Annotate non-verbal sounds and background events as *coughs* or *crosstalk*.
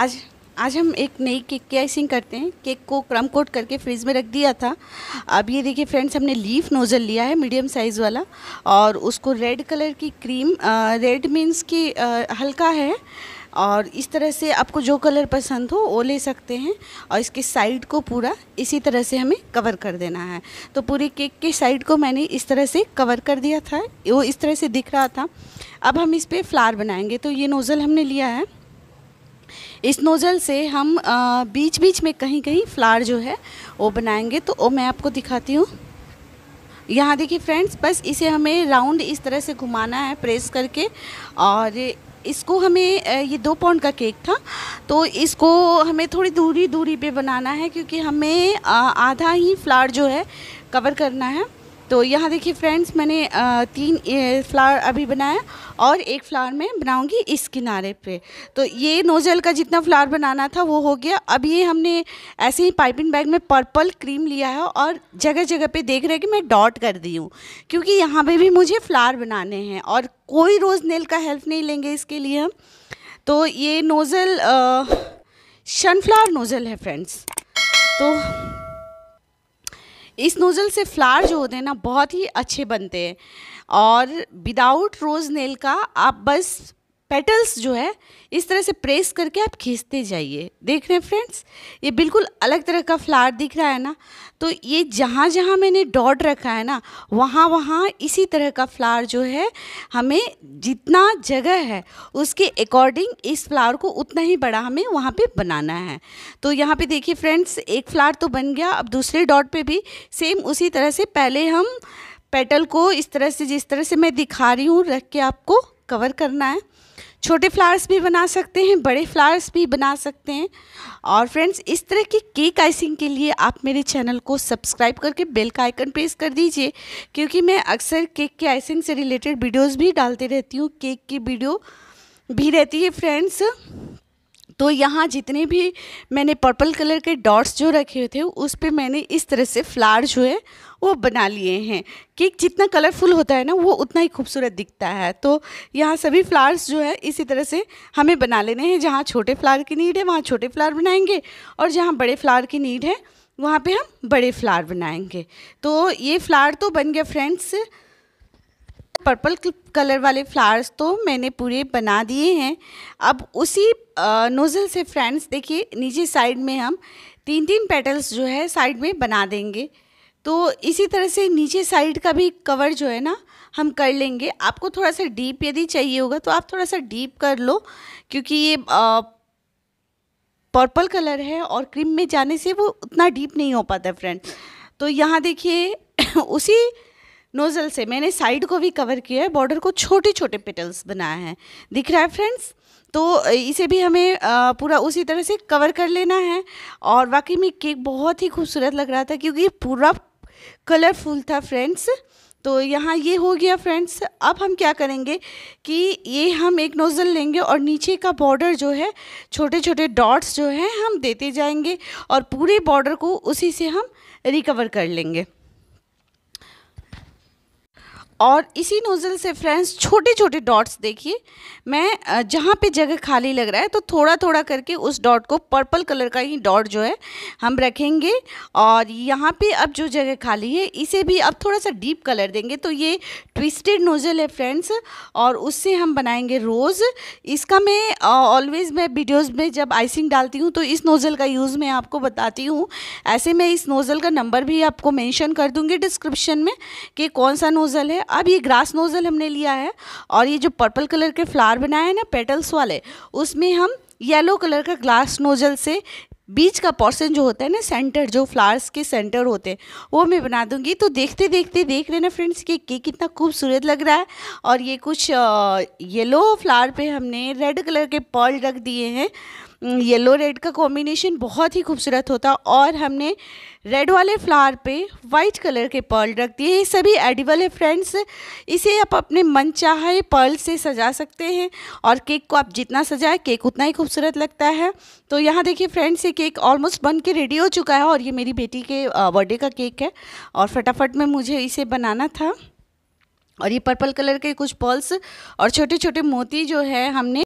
आज आज हम एक नई केक की आइसिंग करते हैं केक को क्रम कोट करके फ्रिज में रख दिया था अब ये देखिए फ्रेंड्स हमने लीफ नोज़ल लिया है मीडियम साइज़ वाला और उसको रेड कलर की क्रीम रेड मीन्स आ, हल्का है और इस तरह से आपको जो कलर पसंद हो वो ले सकते हैं और इसके साइड को पूरा इसी तरह से हमें कवर कर देना है तो पूरे केक के साइड को मैंने इस तरह से कवर कर दिया था वो इस तरह से दिख रहा था अब हम इस पर फ्लार बनाएंगे तो ये नोज़ल हमने लिया है इस नोज़ल से हम आ, बीच बीच में कहीं कहीं फ्लावर जो है वो बनाएंगे तो वो मैं आपको दिखाती हूँ यहाँ देखिए फ्रेंड्स बस इसे हमें राउंड इस तरह से घुमाना है प्रेस करके और इसको हमें ये दो पाउंड का केक था तो इसको हमें थोड़ी दूरी दूरी पे बनाना है क्योंकि हमें आधा ही फ्लावर जो है कवर करना है तो यहाँ देखिए फ्रेंड्स मैंने तीन फ्लावर अभी बनाया और एक फ्लावर मैं बनाऊंगी इस किनारे पे तो ये नोजल का जितना फ्लावर बनाना था वो हो गया अब ये हमने ऐसे ही पाइपिंग बैग में पर्पल क्रीम लिया है और जगह जगह पे देख रहे हैं कि मैं डॉट कर दी हूँ क्योंकि यहाँ पे भी मुझे फ्लावर बनाने हैं और कोई रोज़ नेल का हेल्प नहीं लेंगे इसके लिए हम तो ये नोज़ल सनफ्लावर नोज़ल है फ्रेंड्स तो इस नोज़ल से फ्लावर जो होते हैं ना बहुत ही अच्छे बनते हैं और विदाउट रोज़ नेल का आप बस पेटल्स जो है इस तरह से प्रेस करके आप खींचते जाइए देख रहे हैं फ्रेंड्स ये बिल्कुल अलग तरह का फ्लावर दिख रहा है ना तो ये जहाँ जहाँ मैंने डॉट रखा है ना वहाँ वहाँ इसी तरह का फ्लावर जो है हमें जितना जगह है उसके अकॉर्डिंग इस फ्लावर को उतना ही बड़ा हमें वहाँ पे बनाना है तो यहाँ पे देखिए फ्रेंड्स एक फ्लावर तो बन गया अब दूसरे डॉट पर भी सेम उसी तरह से पहले हम पेटल को इस तरह से जिस तरह से मैं दिखा रही हूँ रख के आपको कवर करना है छोटे फ्लावर्स भी बना सकते हैं बड़े फ्लावर्स भी बना सकते हैं और फ्रेंड्स इस तरह की केक आइसिंग के लिए आप मेरे चैनल को सब्सक्राइब करके बेल का आइकन प्रेस कर दीजिए क्योंकि मैं अक्सर केक के आइसिंग से रिलेटेड वीडियोज़ भी डालते रहती हूँ केक की वीडियो भी रहती है फ्रेंड्स तो यहाँ जितने भी मैंने पर्पल कलर के डॉट्स जो रखे हुए थे उस पर मैंने इस तरह से फ्लावर जो है वो बना लिए हैं केक जितना कलरफुल होता है ना वो उतना ही खूबसूरत दिखता है तो यहाँ सभी फ्लावर्स जो है इसी तरह से हमें बना लेने हैं जहाँ छोटे फ्लावर की नीड है वहाँ छोटे फ्लावर बनाएंगे और जहाँ बड़े फ्लावर की नीड है वहाँ पे हम बड़े फ्लावर बनाएंगे तो ये फ्लावर तो बन गया फ्रेंड्स पर्पल कलर वाले फ्लावर्स तो मैंने पूरे बना दिए हैं अब उसी नोज़ल से फ्रेंड्स देखिए नीचे साइड में हम तीन तीन पेटल्स जो है साइड में बना देंगे तो इसी तरह से नीचे साइड का भी कवर जो है ना हम कर लेंगे आपको थोड़ा सा डीप यदि चाहिए होगा तो आप थोड़ा सा डीप कर लो क्योंकि ये पर्पल कलर है और क्रीम में जाने से वो उतना डीप नहीं हो पाता फ्रेंड तो यहाँ देखिए *coughs* उसी नोज़ल से मैंने साइड को भी कवर किया है बॉर्डर को छोटे छोटे पेटल्स बनाए हैं दिख रहा है फ्रेंड्स तो इसे भी हमें पूरा उसी तरह से कवर कर लेना है और वाकई में केक बहुत ही खूबसूरत लग रहा था क्योंकि पूरा कलरफुल था फ्रेंड्स तो यहाँ ये हो गया फ्रेंड्स अब हम क्या करेंगे कि ये हम एक नोज़ल लेंगे और नीचे का बॉर्डर जो है छोटे छोटे डॉट्स जो हैं हम देते जाएंगे और पूरे बॉर्डर को उसी से हम रिकवर कर लेंगे और इसी नोज़ल से फ्रेंड्स छोटे छोटे डॉट्स देखिए मैं जहाँ पे जगह खाली लग रहा है तो थोड़ा थोड़ा करके उस डॉट को पर्पल कलर का ही डॉट जो है हम रखेंगे और यहाँ पे अब जो जगह खाली है इसे भी अब थोड़ा सा डीप कलर देंगे तो ये ट्विस्टेड नोज़ल है फ्रेंड्स और उससे हम बनाएंगे रोज़ इसका मैं ऑलवेज़ मैं वीडियोज़ में जब आइसिंग डालती हूँ तो इस नोज़ल का यूज़ मैं आपको बताती हूँ ऐसे मैं इस नोज़ल का नंबर भी आपको मैंशन कर दूँगी डिस्क्रिप्शन में कि कौन सा नोज़ल है अब ये ग्रास नोज़ल हमने लिया है और ये जो पर्पल कलर के फ्लावर बनाए हैं ना पेटल्स वाले उसमें हम येलो कलर का ग्लास नोजल से बीच का पोर्सन जो होता है ना सेंटर जो फ्लावर्स के सेंटर होते हैं वो मैं बना दूंगी तो देखते देखते देख रहे ना फ्रेंड्स कि केक कितना खूबसूरत लग रहा है और ये कुछ येलो फ्लावर पे हमने रेड कलर के पर्ल रख दिए हैं येलो हम्म, रेड का कॉम्बिनेशन बहुत ही खूबसूरत होता और हमने रेड वाले फ्लावर पे वाइट कलर के पर्ल रख दिए ये सभी एडिबल है फ्रेंड्स इसे आप अपने मन चाहे पर्ल से सजा सकते हैं और केक को आप जितना सजाए केक उतना ही खूबसूरत लगता है तो यहाँ देखिए फ्रेंड्स ये केक ऑलमोस्ट बन के रेडी हो चुका है और ये मेरी बेटी के बर्थडे का केक है और फटाफट में मुझे इसे बनाना था और ये पर्पल कलर के कुछ पर्ल्स और छोटे छोटे मोती जो है हमने